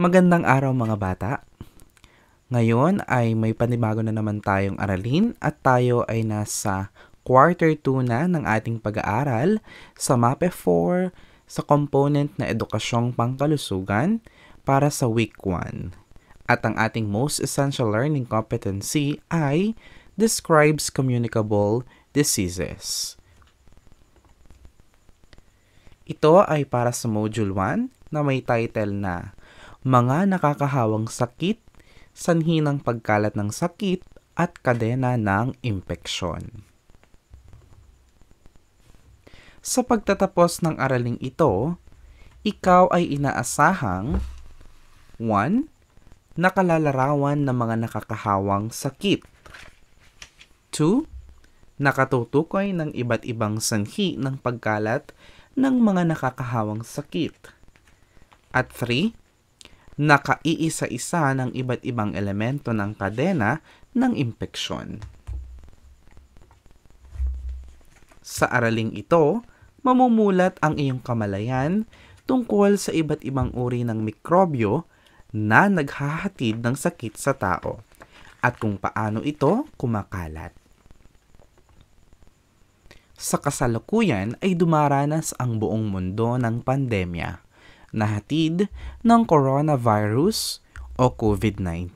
Magandang araw mga bata. Ngayon ay may panibago na naman tayong aralin at tayo ay nasa quarter 2 na ng ating pag-aaral sa MAPE 4 sa component na edukasyong pangkalusugan para sa week 1. At ang ating most essential learning competency ay describes communicable diseases. Ito ay para sa module 1 na may title na mga nakakahawang sakit, sanhi ng pagkalat ng sakit at kadena ng impeksyon. Sa pagtatapos ng araling ito, ikaw ay inaasahang 1. Nakalalarawan ng mga nakakahawang sakit 2. Nakatutukoy ng iba't ibang sanhi ng pagkalat ng mga nakakahawang sakit at 3 nakaiisa-isa ng iba't ibang elemento ng kadena ng impeksyon. Sa araling ito, mamumulat ang iyong kamalayan tungkol sa iba't ibang uri ng mikrobyo na naghahatid ng sakit sa tao at kung paano ito kumakalat. Sa kasalukuyan ay dumaranas ang buong mundo ng pandemya na hatid ng coronavirus o COVID-19.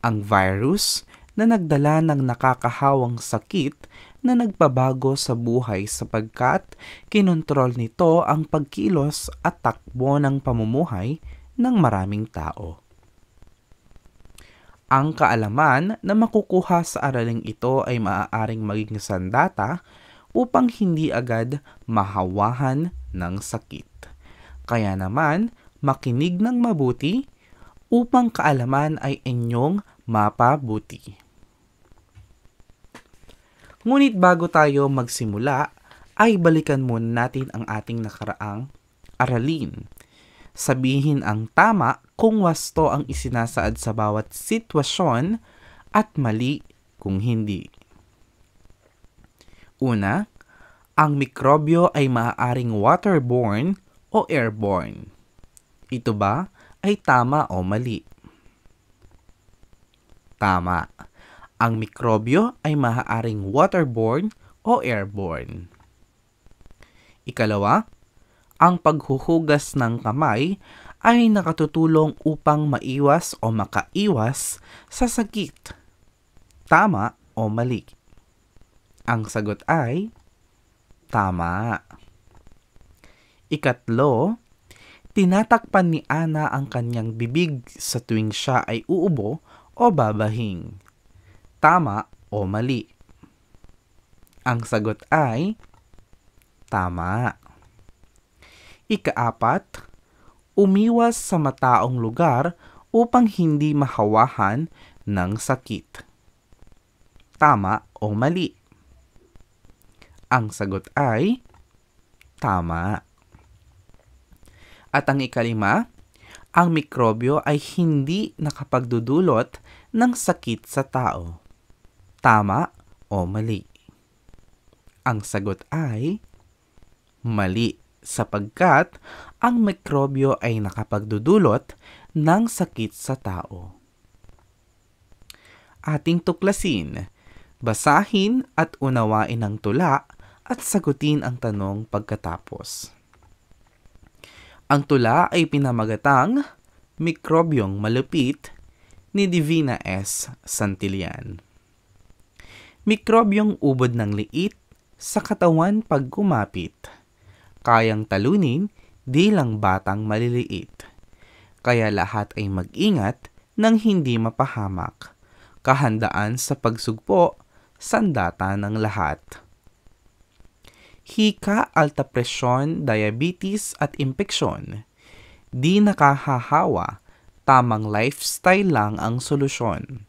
Ang virus na nagdala ng nakakahawang sakit na nagpabago sa buhay sapagkat kinontrol nito ang pagkilos at takbo ng pamumuhay ng maraming tao. Ang kaalaman na makukuha sa araling ito ay maaaring maging sandata upang hindi agad mahawahan ng sakit. Kaya naman, makinig ng mabuti upang kaalaman ay inyong mapabuti. Ngunit bago tayo magsimula, ay balikan muna natin ang ating nakaraang aralin. Sabihin ang tama kung wasto ang isinasaad sa bawat sitwasyon at mali kung hindi. Una, ang mikrobyo ay maaaring waterborne o airborne. Ito ba ay tama o mali? Tama. Ang mikrobyo ay maaaring waterborne o airborne. Ikalawa, ang paghuhugas ng kamay ay nakatutulong upang maiwas o makaiwas sa sakit. Tama o mali? Ang sagot ay tama. Ikatlo, tinatakpan ni Ana ang kanyang bibig sa tuwing siya ay uubo o babahing. Tama o mali? Ang sagot ay tama. Ikaapat, umiwas sa mataong lugar upang hindi mahawahan ng sakit. Tama o mali? Ang sagot ay tama. At ang ikalima, ang mikrobyo ay hindi nakapagdudulot ng sakit sa tao. Tama o mali? Ang sagot ay mali sapagkat ang mikrobyo ay nakapagdudulot ng sakit sa tao. Ating tuklasin, basahin at unawain ang tula at sagutin ang tanong pagkatapos. Ang tula ay pinamagatang mikrobyong malupit ni Divina S. Santillan. Mikrobyong ubod ng liit sa katawan pag kumapit. Kayang talunin di lang batang maliliit. Kaya lahat ay mag-ingat nang hindi mapahamak. Kahandaan sa pagsugpo, sandata ng lahat hika, alta presyon, diabetes at impeksyon. Di nakahahawa, tamang lifestyle lang ang solusyon.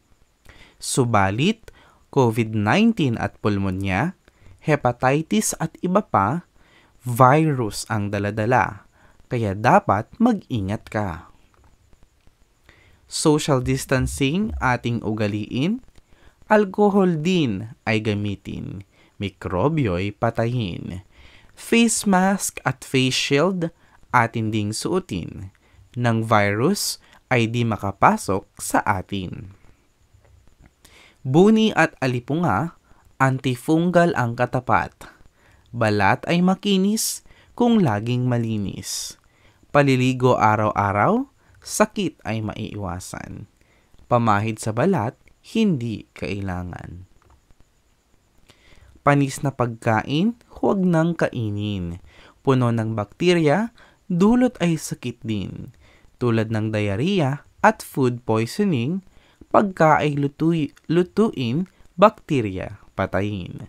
Subalit, COVID-19 at pulmonya, hepatitis at iba pa, virus ang daladala, kaya dapat mag-ingat ka. Social distancing ating ugaliin, alcohol din ay gamitin mikrobyo'y patahin. Face mask at face shield atin ding suotin nang virus ay di makapasok sa atin. Buni at alipunga, antifungal ang katapat. Balat ay makinis kung laging malinis. Paliligo araw-araw, sakit ay maiiwasan. Pamahid sa balat, hindi kailangan. Panis na pagkain, huwag nang kainin. Puno ng bakterya, dulot ay sakit din. Tulad ng diarrhea at food poisoning, pagka ay lutuy, lutuin, bakterya patayin.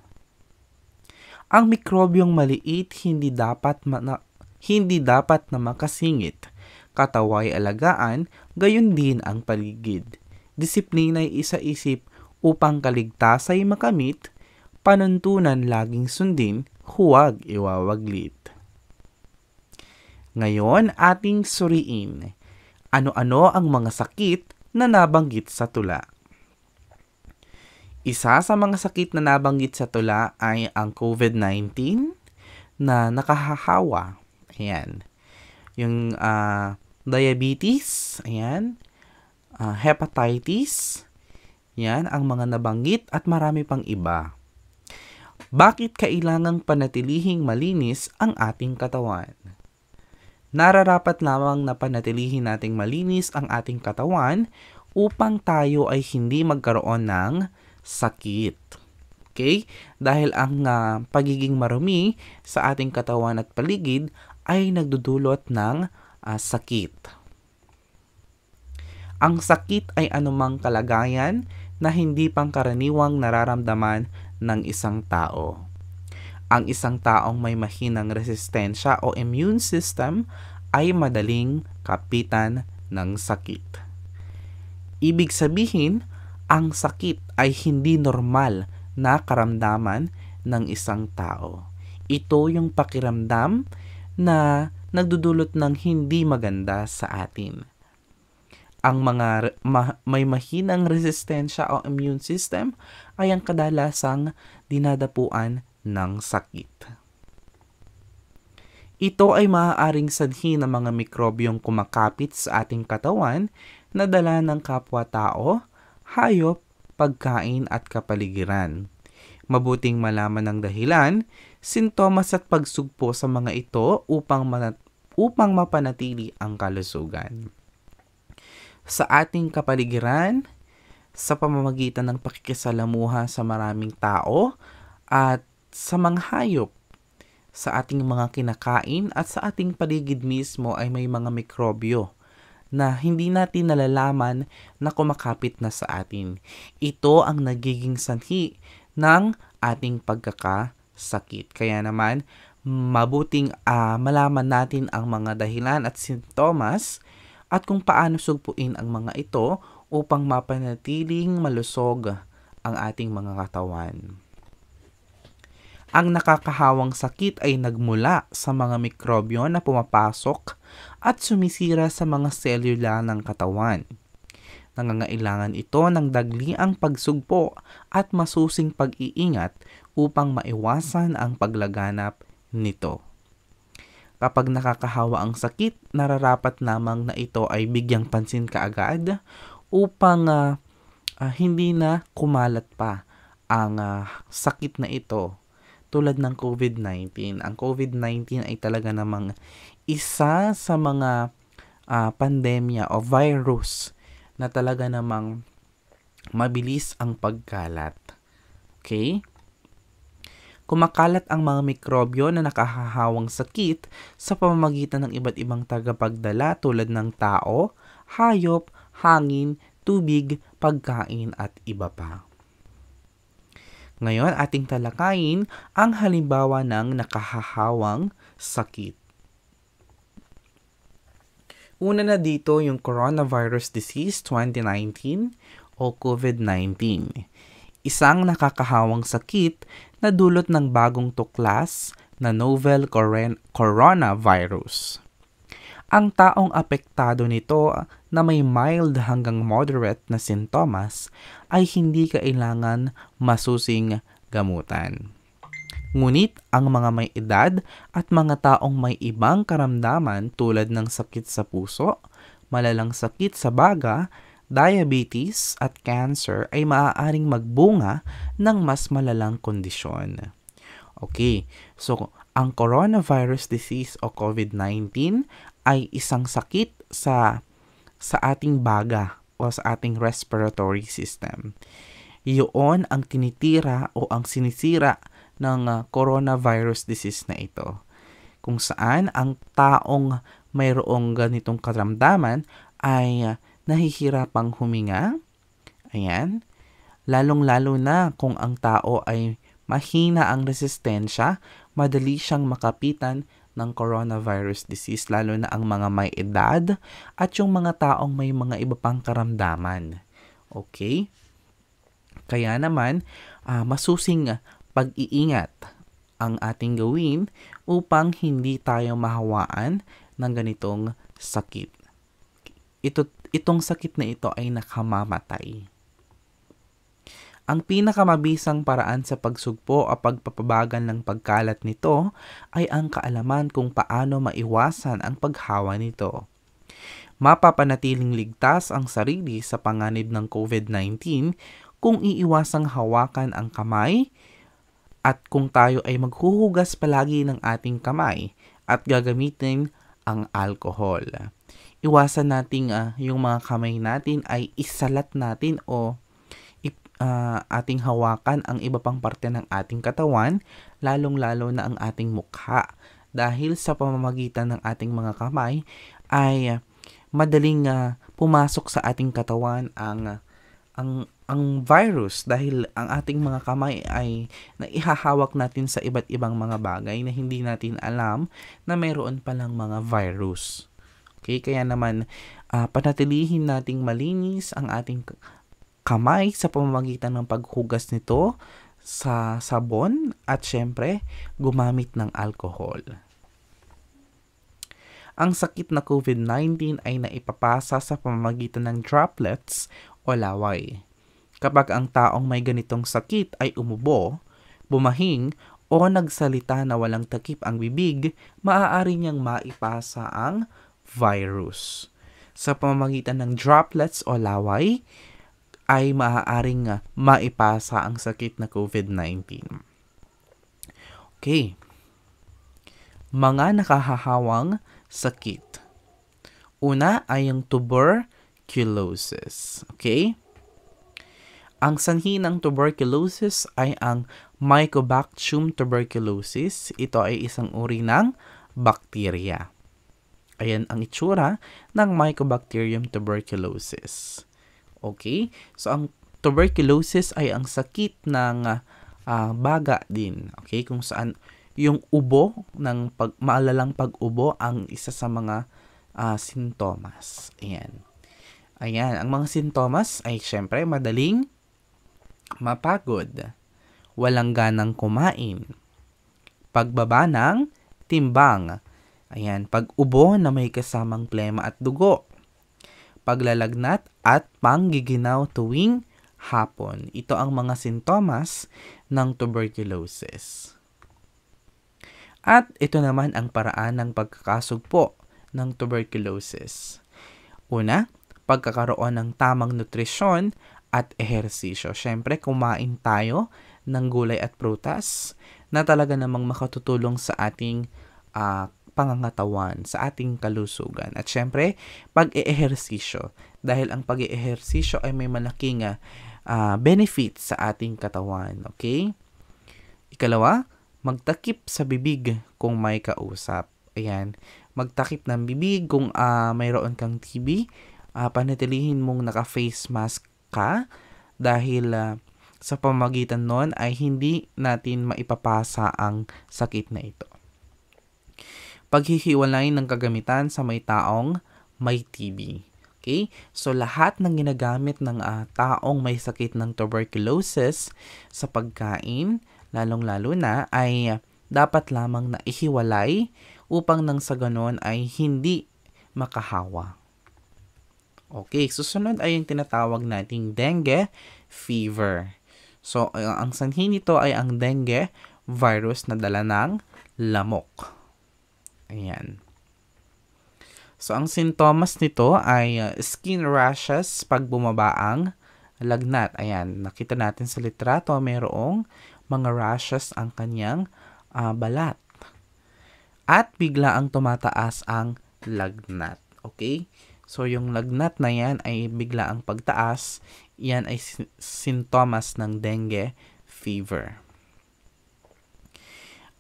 Ang mikrobyong maliit hindi dapat na, hindi dapat na makasingit. Kataway alagaan, gayon din ang paligid. Disiplina ay isa-isip upang kaligtas ay makamit panuntunan laging sundin, huwag iwawaglit. Ngayon ating suriin ano-ano ang mga sakit na nabanggit sa tula. Isa sa mga sakit na nabanggit sa tula ay ang COVID-19 na nakahahawa. Ayan. Yung uh, diabetes, ayan. Uh, hepatitis, yan ang mga nabanggit at marami pang iba. Bakit kailangang panatilihing malinis ang ating katawan? Nararapat lamang na panatilihin nating malinis ang ating katawan upang tayo ay hindi magkaroon ng sakit. Okay? Dahil ang uh, pagiging marumi sa ating katawan at paligid ay nagdudulot ng uh, sakit. Ang sakit ay anumang kalagayan na hindi pangkaraniwang nararamdaman ng isang tao. Ang isang taong may mahinang resistensya o immune system ay madaling kapitan ng sakit. Ibig sabihin, ang sakit ay hindi normal na karamdaman ng isang tao. Ito yung pakiramdam na nagdudulot ng hindi maganda sa atin. Ang mga ma, may mahinang resistensya o immune system ay ang kadalasang dinadapuan ng sakit. Ito ay maaaring sadhi ng mga mikrobyong kumakapit sa ating katawan na dala ng kapwa-tao, hayop, pagkain at kapaligiran. Mabuting malaman ang dahilan, sintomas at pagsugpo sa mga ito upang, manat- upang mapanatili ang kalusugan. Sa ating kapaligiran, sa pamamagitan ng pakikisalamuha sa maraming tao at sa mga hayop. Sa ating mga kinakain at sa ating paligid mismo ay may mga mikrobyo na hindi natin nalalaman na kumakapit na sa atin. Ito ang nagiging sanhi ng ating pagkakasakit. Kaya naman, mabuting uh, malaman natin ang mga dahilan at sintomas at kung paano sugpuin ang mga ito upang mapanatiling malusog ang ating mga katawan. Ang nakakahawang sakit ay nagmula sa mga mikrobyo na pumapasok at sumisira sa mga selula ng katawan. Nangangailangan ito ng dagliang pagsugpo at masusing pag-iingat upang maiwasan ang paglaganap nito. Kapag nakakahawa ang sakit, nararapat lamang na ito ay bigyang pansin kaagad upang uh, uh, hindi na kumalat pa ang uh, sakit na ito tulad ng COVID-19. Ang COVID-19 ay talaga namang isa sa mga uh, pandemya o virus na talaga namang mabilis ang pagkalat. Okay? Kumakalat ang mga mikrobyo na nakahahawang sakit sa pamamagitan ng iba't ibang tagapagdala tulad ng tao, hayop, hangin, tubig, pagkain at iba pa. Ngayon ating talakayin ang halimbawa ng nakahahawang sakit. Una na dito yung Coronavirus Disease 2019 o COVID-19. Isang nakakahawang sakit na dulot ng bagong tuklas na novel coronavirus. Ang taong apektado nito na may mild hanggang moderate na sintomas ay hindi kailangan masusing gamutan. Ngunit ang mga may edad at mga taong may ibang karamdaman tulad ng sakit sa puso, malalang sakit sa baga, diabetes at cancer ay maaaring magbunga ng mas malalang kondisyon. Okay, so ang coronavirus disease o COVID-19 ay isang sakit sa sa ating baga o sa ating respiratory system. Iyon ang tinitira o ang sinisira ng ah, coronavirus disease na ito. Kung saan ang taong mayroong ganitong karamdaman ay ah, nahihirapang huminga. Ayan. Lalong-lalo na kung ang tao ay mahina ang resistensya, madali siyang makapitan ng coronavirus disease lalo na ang mga may edad at yung mga taong may mga iba pang karamdaman. Okay? Kaya naman, uh, masusing pag-iingat ang ating gawin upang hindi tayo mahawaan ng ganitong sakit. Ito, itong sakit na ito ay nakamamatay. Ang pinakamabisang paraan sa pagsugpo o pagpapabagan ng pagkalat nito ay ang kaalaman kung paano maiwasan ang paghawa nito. Mapapanatiling ligtas ang sarili sa panganib ng COVID-19 kung iiwasang hawakan ang kamay at kung tayo ay maghuhugas palagi ng ating kamay at gagamitin ang alkohol. Iwasan natin uh, ah, yung mga kamay natin ay isalat natin o uh, ating hawakan ang iba pang parte ng ating katawan, lalong-lalo na ang ating mukha. Dahil sa pamamagitan ng ating mga kamay ay madaling uh, pumasok sa ating katawan ang ang ang virus dahil ang ating mga kamay ay naihahawak natin sa iba't ibang mga bagay na hindi natin alam na mayroon palang mga virus. Okay, kaya naman uh, panatilihin nating malinis ang ating kamay sa pamamagitan ng paghugas nito sa sabon at syempre gumamit ng alcohol. Ang sakit na COVID-19 ay naipapasa sa pamamagitan ng droplets o laway. Kapag ang taong may ganitong sakit ay umubo, bumahing o nagsalita na walang takip ang bibig, maaari niyang maipasa ang virus. Sa pamamagitan ng droplets o laway, ay maaaring ah, maipasa ang sakit na COVID-19. Okay. Mga nakahahawang sakit. Una ay ang tuberculosis. Okay? Ang sanhi ng tuberculosis ay ang Mycobacterium tuberculosis. Ito ay isang uri ng bakterya. Ayan ang itsura ng Mycobacterium tuberculosis. Okay? So, ang tuberculosis ay ang sakit ng uh, baga din. Okay? Kung saan yung ubo, ng pag, maalalang pag-ubo ang isa sa mga uh, sintomas. Ayan. Ayan. Ang mga sintomas ay syempre madaling mapagod, walang ganang kumain, pagbaba ng timbang, ayan, pag-ubo na may kasamang plema at dugo, paglalagnat at panggiginaw tuwing hapon. Ito ang mga sintomas ng tuberculosis. At ito naman ang paraan ng pagkakasugpo ng tuberculosis. Una, pagkakaroon ng tamang nutrisyon at ehersisyo. Siyempre, kumain tayo ng gulay at prutas na talaga namang makatutulong sa ating uh, pangangatawan, sa ating kalusugan. At syempre, pag-eehersisyo dahil ang pag ehersisyo ay may malaking uh, ah, ah, benefits sa ating katawan. Okay? Ikalawa, magtakip sa bibig kung may kausap. Ayan. Magtakip ng bibig kung uh, mayroon kang TB. Uh, panatilihin mong naka-face mask ka dahil uh, sa pamagitan noon ay hindi natin maipapasa ang sakit na ito. Paghihiwalay ng kagamitan sa may taong may TB. Okay? So, lahat ng ginagamit ng uh, taong may sakit ng tuberculosis sa pagkain, lalong-lalo na, ay dapat lamang na ihiwalay upang nang sa ganon ay hindi makahawa. Okay, susunod ay yung tinatawag nating dengue fever. So, ang sanhi nito ay ang dengue virus na dala ng lamok. Ayan. So, ang sintomas nito ay uh, skin rashes pag bumaba ang lagnat. Ayan, nakita natin sa litrato, mayroong mga rashes ang kanyang uh, balat. At bigla ang tumataas ang lagnat. Okay? So, yung lagnat na yan ay bigla ang pagtaas. Yan ay sintomas ng dengue fever.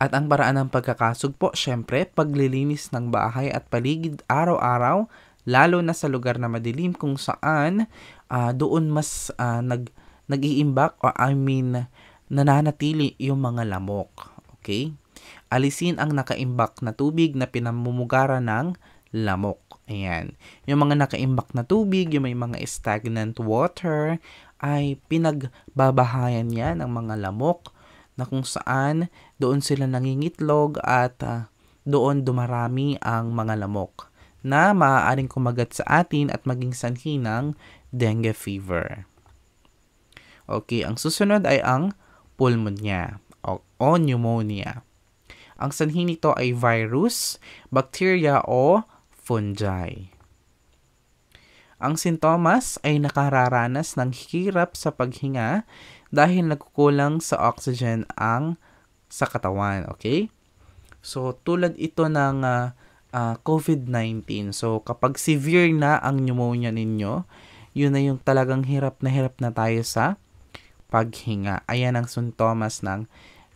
At ang paraan ng pagkakasugpo, syempre, paglilinis ng bahay at paligid araw-araw, lalo na sa lugar na madilim kung saan uh, doon mas uh, nag nag-iimbak or I mean nananatili yung mga lamok. Okay? Alisin ang nakaimbak na tubig na pinamumugara ng lamok. Ayan. Yung mga nakaimbak na tubig, yung may mga stagnant water, ay pinagbabahayan niya ng mga lamok na kung saan doon sila nangingitlog at uh, doon dumarami ang mga lamok na maaaring kumagat sa atin at maging sanhi ng dengue fever. Okay, ang susunod ay ang pulmonya o, o pneumonia. Ang sanhi nito ay virus, bacteria o fungi. Ang sintomas ay nakararanas ng hirap sa paghinga, dahil nagkukulang sa oxygen ang sa katawan, okay? So tulad ito ng uh, ah, uh, ah, COVID-19. So kapag severe na ang pneumonia ninyo, yun na yung talagang hirap na hirap na tayo sa paghinga. Ayan ang sintomas ng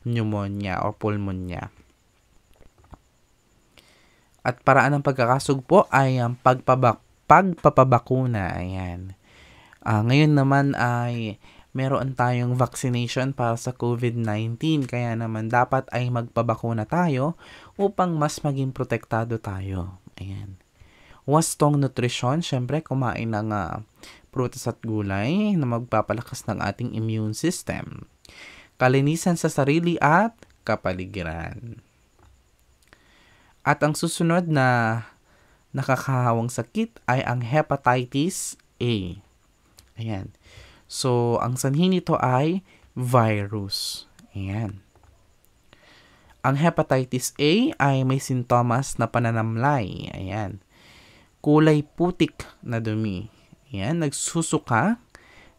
pneumonia o pulmonya. At paraan ng pagkakasugpo ay ang pagpabak pagpapabakuna. Ayan. Uh, ngayon naman ay meron tayong vaccination para sa COVID-19. Kaya naman dapat ay magpabakuna tayo upang mas maging protektado tayo. Ayan. Wastong nutrisyon, syempre kumain ng uh, prutas at gulay na magpapalakas ng ating immune system. Kalinisan sa sarili at kapaligiran. At ang susunod na nakakahawang sakit ay ang hepatitis A. Ayan. So, ang sanhi nito ay virus. Ayan. Ang hepatitis A ay may sintomas na pananamlay. Ayan. Kulay putik na dumi. Ayan. Nagsusuka,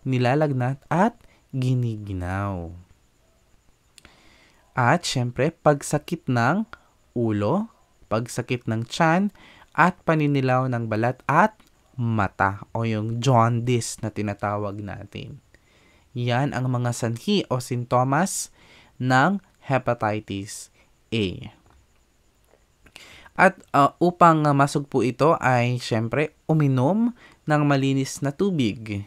nilalagnat, at giniginaw. At syempre, pagsakit ng ulo, pagsakit ng tiyan, at paninilaw ng balat at mata o yung jaundice na tinatawag natin. Yan ang mga sanhi o sintomas ng hepatitis A. At uh, upang masugpo ito ay syempre uminom ng malinis na tubig,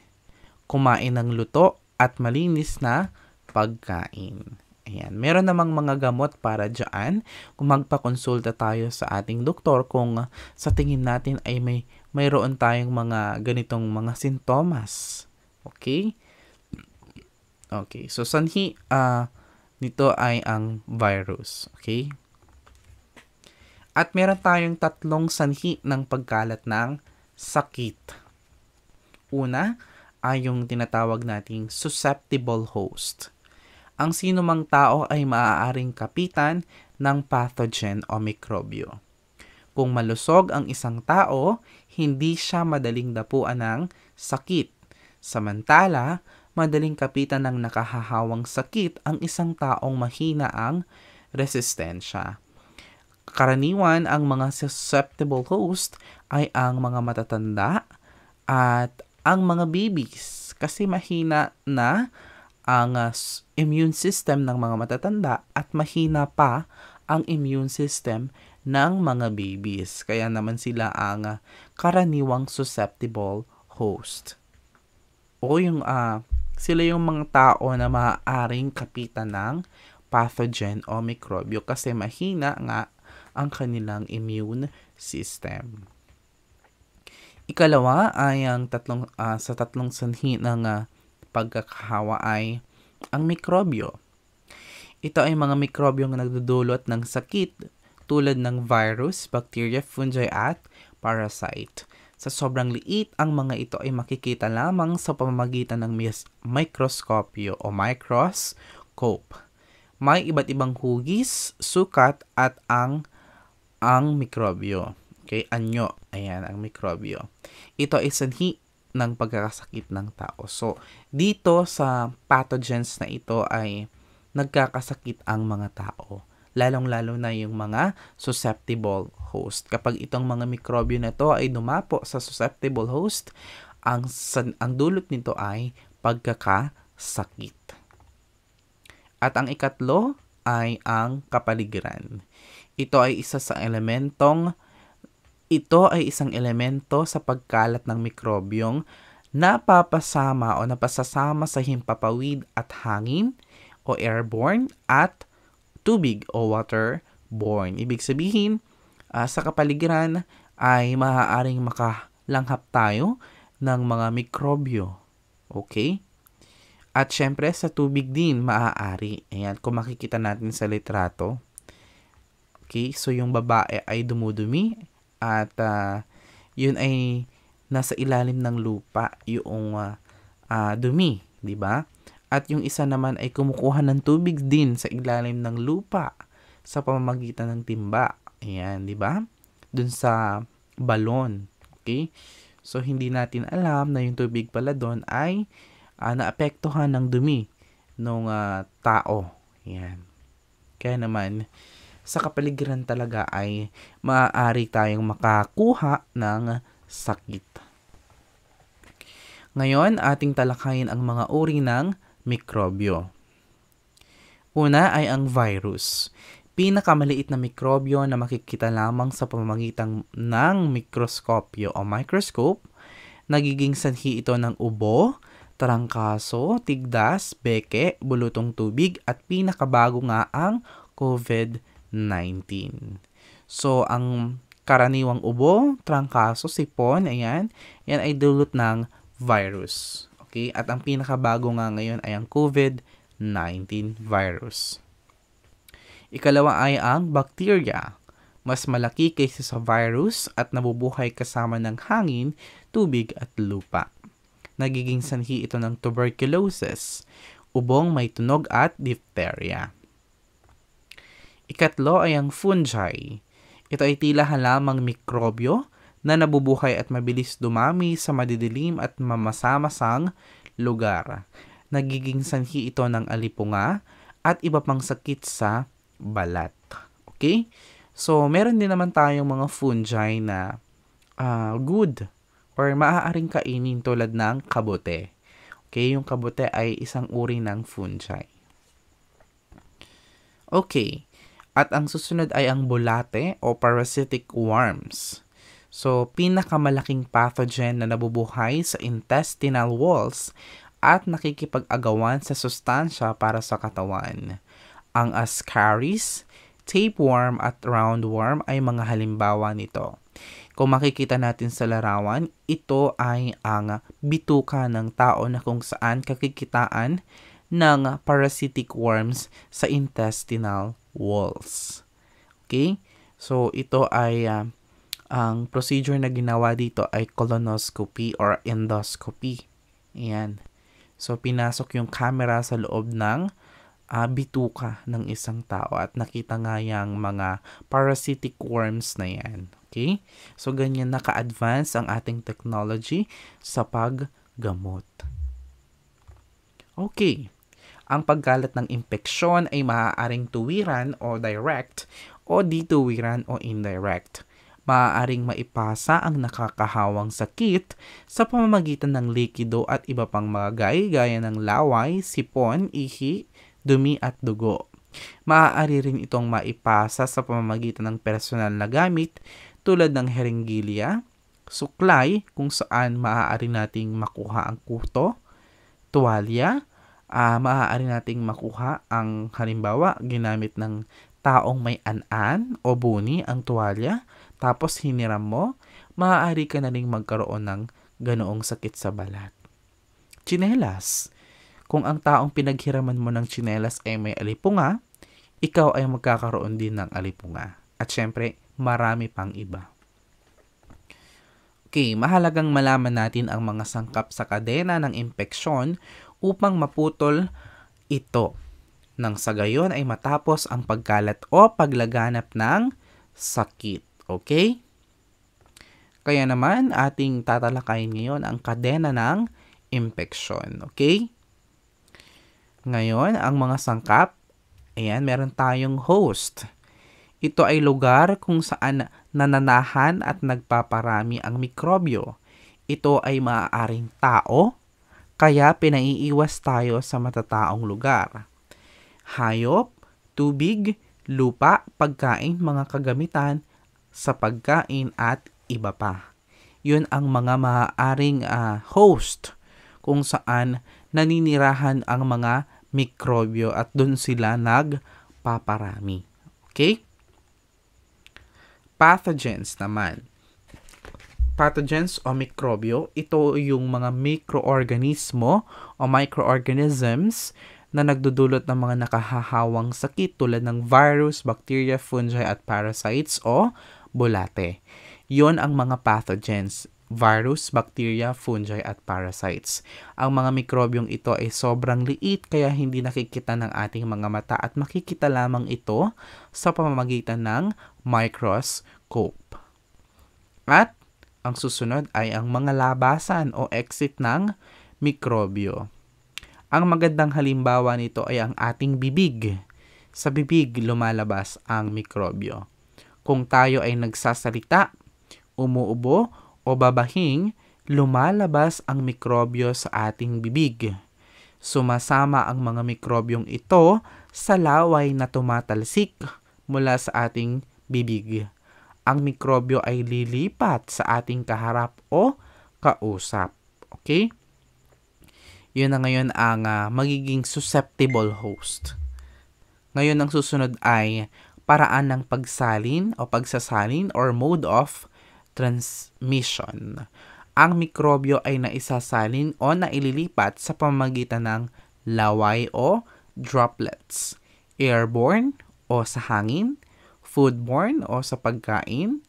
kumain ng luto at malinis na pagkain. Ayan. Meron namang mga gamot para dyan kung magpakonsulta tayo sa ating doktor kung sa tingin natin ay may mayroon tayong mga ganitong mga sintomas. Okay? Okay, so sanhi uh, nito ay ang virus. Okay? At meron tayong tatlong sanhi ng pagkalat ng sakit. Una ay yung tinatawag nating susceptible host. Ang sinumang tao ay maaaring kapitan ng pathogen o mikrobyo. Kung malusog ang isang tao, hindi siya madaling dapuan ng sakit. Samantala, madaling kapitan ng nakahahawang sakit ang isang taong mahina ang resistensya. Karaniwan, ang mga susceptible host ay ang mga matatanda at ang mga babies kasi mahina na ang uh, immune system ng mga matatanda at mahina pa ang immune system ng mga babies. Kaya naman sila ang ah, karaniwang susceptible host. O yung uh, sila yung mga tao na maaaring kapitan ng pathogen o mikrobyo kasi mahina nga ang kanilang immune system. Ikalawa ay ang tatlong uh, sa tatlong sanhi ng uh, pagkakahawa ay ang mikrobyo. Ito ay mga na nagdudulot ng sakit tulad ng virus, bacteria, fungi at parasite. Sa sobrang liit, ang mga ito ay makikita lamang sa pamamagitan ng mikroskopyo o microscope. May iba't ibang hugis, sukat at ang ang mikrobyo. Okay, anyo. Ayan, ang mikrobyo. Ito ay sanhi ng pagkakasakit ng tao. So, dito sa pathogens na ito ay nagkakasakit ang mga tao lalong-lalo na yung mga susceptible host. Kapag itong mga mikrobyo na to ay dumapo sa susceptible host, ang, ang dulot nito ay pagkakasakit. At ang ikatlo ay ang kapaligiran. Ito ay isa sa elementong ito ay isang elemento sa pagkalat ng mikrobyong napapasama o napasasama sa himpapawid at hangin o airborne at tubig o water borne. Ibig sabihin, uh, sa kapaligiran ay maaaring makalanghap tayo ng mga mikrobyo. Okay? At syempre, sa tubig din maaari. Ayan, kung makikita natin sa litrato. Okay, so yung babae ay dumudumi at uh, yun ay nasa ilalim ng lupa yung uh, uh, dumi, di ba? at yung isa naman ay kumukuha ng tubig din sa ilalim ng lupa sa pamamagitan ng timba. Ayan, di ba? Doon sa balon. Okay? So, hindi natin alam na yung tubig pala doon ay uh, naapektuhan ng dumi ng uh, ah, tao. Ayan. Kaya naman, sa kapaligiran talaga ay maaari tayong makakuha ng sakit. Ngayon, ating talakayin ang mga uri ng mikrobyo. Una ay ang virus, pinakamaliit na mikrobyo na makikita lamang sa pamamagitan ng mikroskopyo o microscope. Nagiging sanhi ito ng ubo, trangkaso, tigdas, beke, bulutong tubig at pinakabago nga ang COVID-19. So, ang karaniwang ubo, trangkaso, sipon, ayan, yan ay dulot ng virus. Okay? At ang pinakabago nga ngayon ay ang COVID-19 virus. Ikalawa ay ang bacteria. Mas malaki kaysa sa virus at nabubuhay kasama ng hangin, tubig at lupa. Nagiging sanhi ito ng tuberculosis, ubong may tunog at diphtheria. Ikatlo ay ang fungi. Ito ay tila halamang mikrobyo na nabubuhay at mabilis dumami sa madidilim at mamasamasang lugar. Nagiging sanhi ito ng alipunga at iba pang sakit sa balat. Okay? So, meron din naman tayong mga fungi na uh, good or maaaring kainin tulad ng kabote. Okay, yung kabote ay isang uri ng fungi. Okay, at ang susunod ay ang bulate o parasitic worms. So, pinakamalaking pathogen na nabubuhay sa intestinal walls at nakikipag-agawan sa sustansya para sa katawan. Ang ascaris, tapeworm at roundworm ay mga halimbawa nito. Kung makikita natin sa larawan, ito ay ang bituka ng tao na kung saan kakikitaan ng parasitic worms sa intestinal walls. Okay? So, ito ay uh, ang procedure na ginawa dito ay colonoscopy or endoscopy. Ayan. So, pinasok yung camera sa loob ng uh, bituka ng isang tao at nakita nga yung mga parasitic worms na yan. Okay? So, ganyan naka-advance ang ating technology sa paggamot. Okay. Ang pagkalat ng impeksyon ay maaaring tuwiran o direct o dituwiran o indirect maaaring maipasa ang nakakahawang sakit sa pamamagitan ng likido at iba pang mga magay gaya ng laway, sipon, ihi, dumi at dugo. Maaari rin itong maipasa sa pamamagitan ng personal na gamit tulad ng herenggilya, suklay kung saan maaari nating makuha ang kuto, tuwalya, uh, maaari nating makuha ang halimbawa ginamit ng taong may anan o buni ang tuwalya tapos hiniram mo, maaari ka na rin magkaroon ng ganoong sakit sa balat. Chinelas. Kung ang taong pinaghiraman mo ng chinelas ay may alipunga, ikaw ay magkakaroon din ng alipunga. At syempre, marami pang iba. Okay, mahalagang malaman natin ang mga sangkap sa kadena ng impeksyon upang maputol ito. Nang sa gayon ay matapos ang pagkalat o paglaganap ng sakit. Okay? Kaya naman, ating tatalakayin ngayon ang kadena ng impeksyon. Okay? Ngayon, ang mga sangkap, ayan, meron tayong host. Ito ay lugar kung saan nananahan at nagpaparami ang mikrobyo. Ito ay maaaring tao, kaya pinaiiwas tayo sa matataong lugar. Hayop, tubig, lupa, pagkain, mga kagamitan, sa pagkain at iba pa. Yun ang mga maaaring uh, host kung saan naninirahan ang mga mikrobyo at doon sila nagpaparami. Okay? Pathogens naman. Pathogens o mikrobyo, ito yung mga mikroorganismo o microorganisms na nagdudulot ng mga nakahahawang sakit tulad ng virus, bacteria, fungi at parasites o bulate. Yon ang mga pathogens virus, bacteria, fungi at parasites. Ang mga mikrobyong ito ay sobrang liit kaya hindi nakikita ng ating mga mata at makikita lamang ito sa pamamagitan ng microscope. At ang susunod ay ang mga labasan o exit ng mikrobyo. Ang magandang halimbawa nito ay ang ating bibig. Sa bibig lumalabas ang mikrobyo kung tayo ay nagsasalita, umuubo o babahing, lumalabas ang mikrobyo sa ating bibig. Sumasama ang mga mikrobyong ito sa laway na tumatalsik mula sa ating bibig. Ang mikrobyo ay lilipat sa ating kaharap o kausap. Okay? Yun na ngayon ang uh, magiging susceptible host. Ngayon ang susunod ay paraan ng pagsalin o pagsasalin or mode of transmission. Ang mikrobyo ay naisasalin o naililipat sa pamagitan ng laway o droplets, airborne o sa hangin, foodborne o sa pagkain,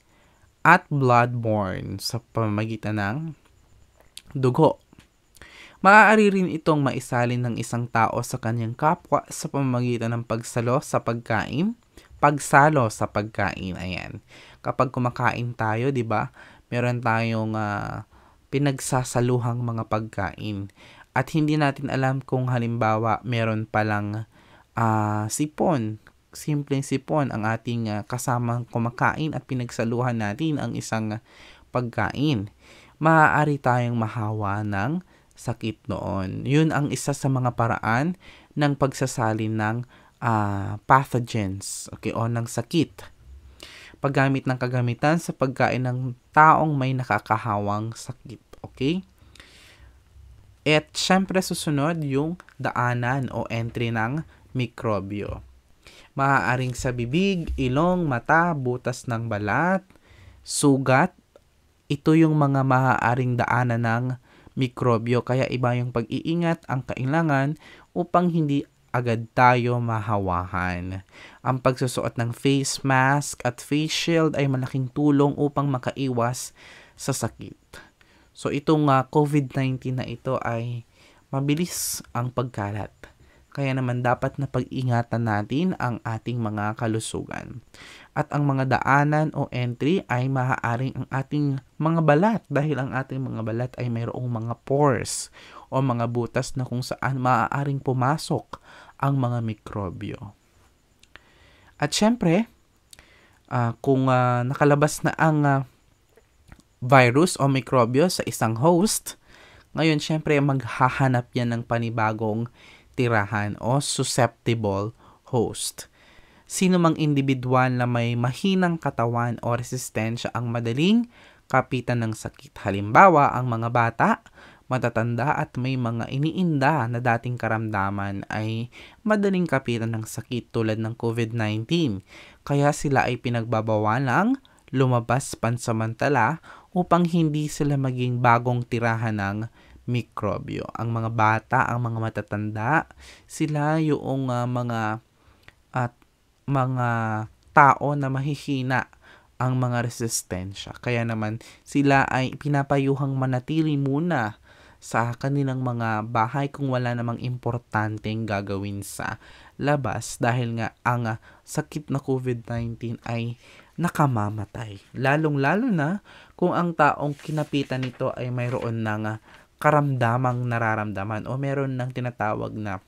at bloodborne sa pamagitan ng dugo. Maaari rin itong maisalin ng isang tao sa kanyang kapwa sa pamagitan ng pagsalo sa pagkain, pagsalo sa pagkain. Ayan. Kapag kumakain tayo, 'di ba? Meron tayong uh, pinagsasaluhang mga pagkain. At hindi natin alam kung halimbawa meron palang uh, sipon, simpleng sipon ang ating uh, kasamang kumakain at pinagsaluhan natin ang isang pagkain. Maaari tayong mahawa ng sakit noon. Yun ang isa sa mga paraan ng pagsasalin ng uh, pathogens okay, o ng sakit. Paggamit ng kagamitan sa pagkain ng taong may nakakahawang sakit. Okay? At syempre susunod yung daanan o entry ng mikrobyo. Maaaring sa bibig, ilong, mata, butas ng balat, sugat. Ito yung mga maaaring daanan ng mikrobyo. Kaya iba yung pag-iingat ang kailangan upang hindi agad tayo mahawahan. Ang pagsusuot ng face mask at face shield ay malaking tulong upang makaiwas sa sakit. So itong uh, ah, COVID-19 na ito ay mabilis ang pagkalat. Kaya naman dapat na pag-ingatan natin ang ating mga kalusugan. At ang mga daanan o entry ay maaaring ang ating mga balat dahil ang ating mga balat ay mayroong mga pores o mga butas na kung saan maaaring pumasok ang mga mikrobyo. At syempre, uh, kung uh, nakalabas na ang uh, virus o mikrobyo sa isang host, ngayon syempre maghahanap yan ng panibagong tirahan o susceptible host. Sino mang individual na may mahinang katawan o resistensya ang madaling kapitan ng sakit. Halimbawa, ang mga bata, matatanda at may mga iniinda na dating karamdaman ay madaling kapitan ng sakit tulad ng COVID-19. Kaya sila ay pinagbabawalang lumabas pansamantala upang hindi sila maging bagong tirahan ng mikrobyo. Ang mga bata, ang mga matatanda, sila yung uh, mga at mga tao na mahihina ang mga resistensya. Kaya naman sila ay pinapayuhang manatili muna sa kanilang mga bahay kung wala namang importanteng gagawin sa labas dahil nga ang sakit na COVID-19 ay nakamamatay. Lalong-lalo na kung ang taong kinapitan nito ay mayroon ng karamdamang nararamdaman o meron ng tinatawag na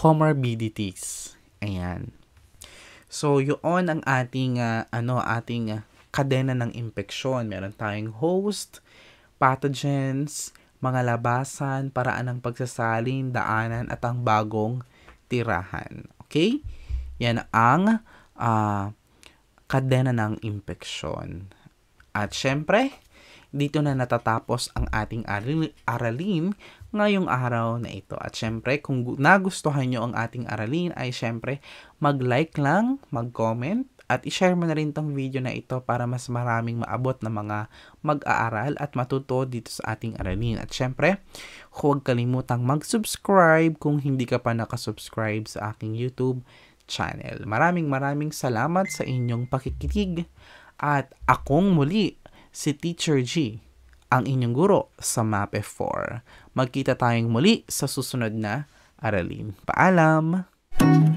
comorbidities. Ayan. So, yun ang ating, uh, ano, ating uh, kadena ng impeksyon. Meron tayong host, pathogens, mga labasan, paraan ng pagsasalin, daanan at ang bagong tirahan. Okay? Yan ang uh, kadena ng impeksyon. At syempre, dito na natatapos ang ating aralin ngayong araw na ito. At syempre, kung nagustuhan nyo ang ating aralin, ay syempre, mag-like lang, mag-comment, at i-share mo na rin tong video na ito para mas maraming maabot na mga mag-aaral at matuto dito sa ating aralin. At syempre, huwag kalimutang mag-subscribe kung hindi ka pa nakasubscribe sa aking YouTube channel. Maraming maraming salamat sa inyong pakikinig at akong muli si Teacher G, ang inyong guro sa MAPE 4. Magkita tayong muli sa susunod na aralin. Paalam! Thank